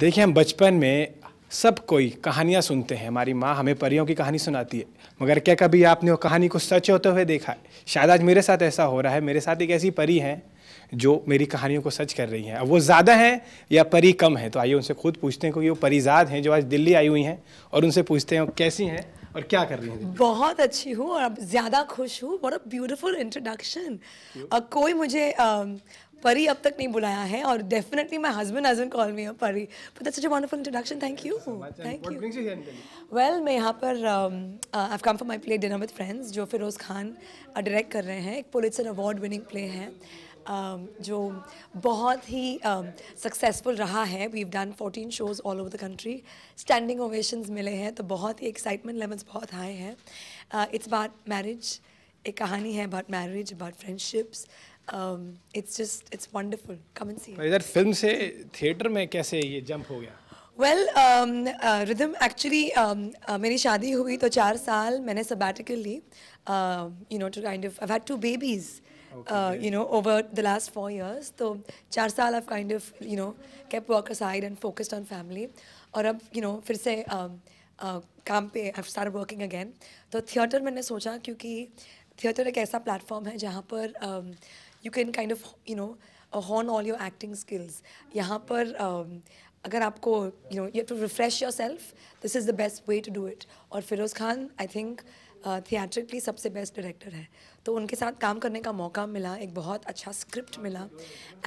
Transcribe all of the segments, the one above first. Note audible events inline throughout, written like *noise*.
देखिए हम बचपन में सब कोई कहानियाँ सुनते हैं हमारी माँ हमें परियों की कहानी सुनाती है मगर क्या कभी आपने वो कहानी को सच होते हुए देखा है शायद आज मेरे साथ ऐसा हो रहा है मेरे साथ एक ऐसी परी है जो मेरी कहानियों को सच कर रही हैं अब वो ज़्यादा हैं या परी कम है तो आइए उनसे खुद पूछते हैं क्योंकि वो परीजाद हैं जो आज दिल्ली आई हुई हैं और उनसे पूछते हैं कैसी हैं और क्या कर रही हैं बहुत अच्छी हूँ और अब ज़्यादा खुश हूँ बड़ा ब्यूटीफुल इंट्रोडक्शन कोई मुझे परी अब तक नहीं बुलाया है और definitely my husband husband call me Pari but that's such a wonderful introduction thank you thank you well मैं यहाँ पर I come for my play dinner with friends जो फिरोज़ खान डायरेक्ट कर रहे हैं एक पुलिस अवार्ड विनिंग प्ले है um, जो बहुत ही सक्सेसफुल um, रहा है we done fourteen shows all over the country standing ovations मिले हैं तो बहुत ही एक्साइटमेंट लेवल्स बहुत हाई हैं इट्स बार मैरिज एक कहानी है about marriage about friendships it's just it's wonderful come and see इधर फिल्म से थिएटर में कैसे ये जंप हो गया वेल रिदम एक्चुअली मेरी शादी हुई तो चार साल मैंने सबैटिकल ली you know to kind of I had two babies you know over the last four years तो चार साल off kind of you know kept work side and focused on family और अब, यू नो फिर से um, uh, काम पे I start working again तो थिएटर मैंने सोचा क्योंकि थिएटर एक ऐसा प्लेटफॉर्म है जहाँ पर you can kind of you know hone all your acting skills यहाँ पर अगर आपको you know you to refresh yourself this is the best way to do it और Feroz Khan I think theatrically सबसे बेस्ट डायरेक्टर है तो उनके साथ काम करने का मौका मिला एक बहुत अच्छा स्क्रिप्ट मिला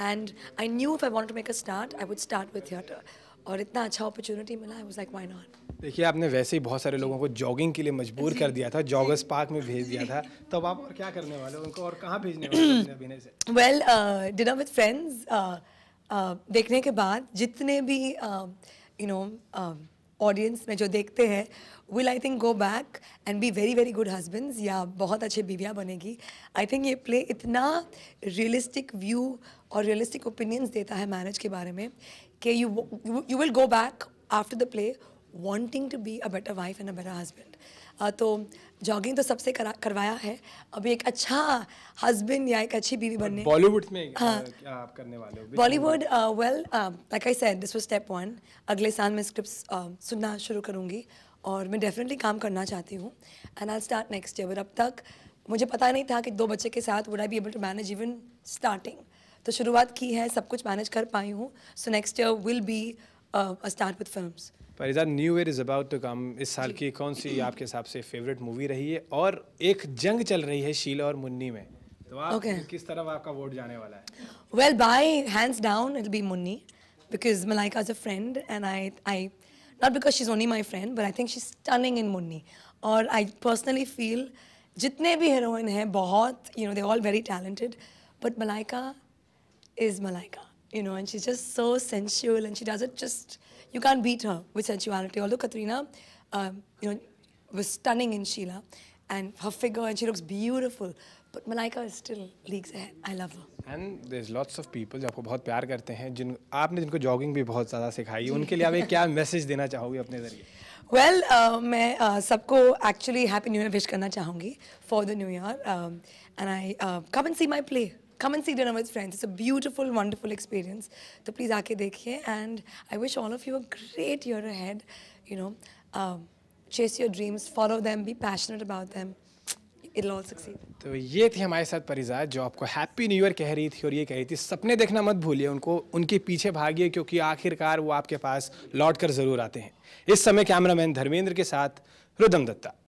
and I knew if I want to make a start I would start with theatre और इतना अच्छा अपॉर्चुनिटी मिला I was like why not देखिए आपने वैसे ही बहुत सारे लोगों को जॉगिंग के लिए मजबूर कर दिया था जॉगर्स पार्क में भेज दिया था *laughs* तो अब आप और क्या करने वाले हो उनको और कहाँ भेजने वाले अभिनय से वेल डिनर विद फ्रेंड्स देखने के बाद जितने भी यू नो ऑडियंस में जो देखते हैं will I think go back and be very very good husbands या बहुत अच्छे बीवियाँ बनेगी आई थिंक ये प्ले इतना रियलिस्टिक व्यू और रियलिस्टिक ओपिनियंस देता है मैरिज के बारे में कि you you will go back after the play wanting to be a better wife and a better husband तो जॉगिंग तो सबसे करवाया है अभी एक अच्छा हस्बैंड या एक अच्छी बीवी बनने बॉलीवुड में हाँ क्या आप करने वाले हो Bollywood well like I said this was step one अगले साल मैं स्क्रिप्ट्स uh, सुनना शुरू करूँगी और मैं डेफिनेटली काम करना चाहती हूँ and I start next year अब तक मुझे पता नहीं था कि दो बच्चे के साथ would I be able to manage even starting तो शुरुआत की है सब कुछ मैनेज कर पाई हूँ so next year will be start with film फरीजा new year is about to come इस साल की कौन सी आपके हिसाब से फेवरेट मूवी रही है और एक जंग चल रही है शीला और मुन्नी में तो आप okay. किस तरफ आपका वोट जाने वाला है well by hands down it be Munni because Malaika is a friend and I I not because she is only my friend but I think she is stunning in Munni और आई पर्सनली फील जितने भी heroine हैं बहुत you know they all very talented but Malaika is Malaika, you know, and she's just so sensual and she does it just, you can't beat her with sensuality. Although Katrina, um, you know, was stunning in Sheila and her figure and she looks beautiful. But Malaika is still leagues ahead. I love her. And there's lots of people जो आपको बहुत प्यार करते हैं जिन आपने जिनको jogging भी बहुत ज़्यादा सिखाई है उनके लिए आप एक क्या *laughs* well, I want to wish everyone a happy New Year for the New Year, um, and uh, come and see my play. come and see dinner with friends. It's a beautiful, wonderful experience. So please aake dekhiye. And I wish all of you a great year ahead. You know, um, chase your dreams, follow them, be passionate about them. It'll all succeed. तो ये थी हमारे साथ परिजात जो आपको happy new year कह रही थी और ये कह रही थी सपने देखना मत भूलिए उनको उनके पीछे भागिए क्योंकि आखिरकार वो आपके पास लौट कर जरूर आते हैं इस समय कैमरामैन धर्मेंद्र के साथ रुदम दत्ता